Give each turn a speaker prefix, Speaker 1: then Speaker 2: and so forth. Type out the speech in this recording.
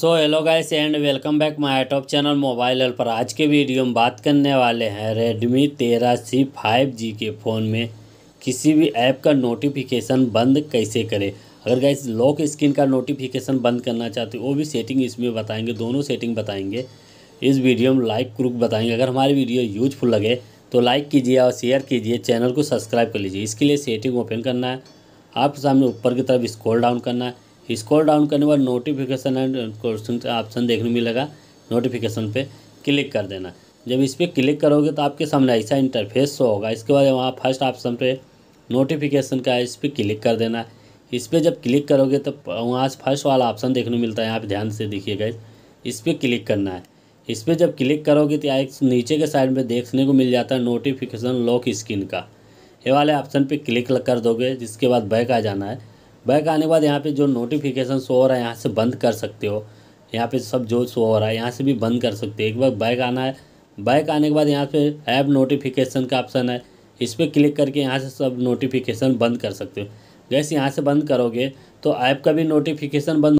Speaker 1: so hello guys and welcome back my top channel mobile L पर आज के video में बात करने वाले हैं रेडमी तेरह सी फाइव जी के फ़ोन में किसी भी ऐप का नोटिफिकेशन बंद कैसे करें अगर गाइस लॉक स्क्रीन का नोटिफिकेशन बंद करना चाहते हो वो भी सेटिंग इसमें बताएंगे दोनों सेटिंग बताएंगे इस वीडियो में लाइक क्रुक बताएंगे अगर हमारी वीडियो यूजफुल लगे तो लाइक कीजिए और शेयर कीजिए चैनल को सब्सक्राइब कर लीजिए इसके लिए सेटिंग ओपन करना है आपके सामने ऊपर की तरफ स्क्रॉल डाउन करना है स्क्रॉल डाउन करने के बाद नोटिफिकेशन एंड क्वेश्चन ऑप्शन देखने मिलेगा नोटिफिकेशन पे क्लिक कर देना जब इस पर क्लिक करोगे तो आपके सामने ऐसा इंटरफेस शो होगा इसके बाद वहाँ फर्स्ट ऑप्शन पे नोटिफिकेशन का इस पर क्लिक कर देना इस पर जब क्लिक करोगे तो वहाँ से फर्स्ट वाला ऑप्शन देखने मिलता है यहाँ पर ध्यान से देखिएगा इस पर क्लिक करना है इस पर जब क्लिक करोगे तो एक नीचे के साइड में देखने को मिल जाता है नोटिफिकेशन लॉक स्क्रीन का ये वाले ऑप्शन पे क्लिक कर दोगे जिसके बाद बैक आ जाना है बैक आने के बाद यहाँ पे जो नोटिफिकेशन शो हो रहा है यहाँ से बंद कर सकते हो यहाँ पे सब जो शो हो रहा है यहाँ से भी बंद कर सकते हो एक बार बैक आना है बैक आने के बाद यहाँ पे ऐप नोटिफिकेशन का ऑप्शन है इस पर क्लिक करके यहाँ से सब नोटिफिकेशन बंद कर सकते हो गैस यहाँ से बंद करोगे तो ऐप का भी नोटिफिकेशन बंद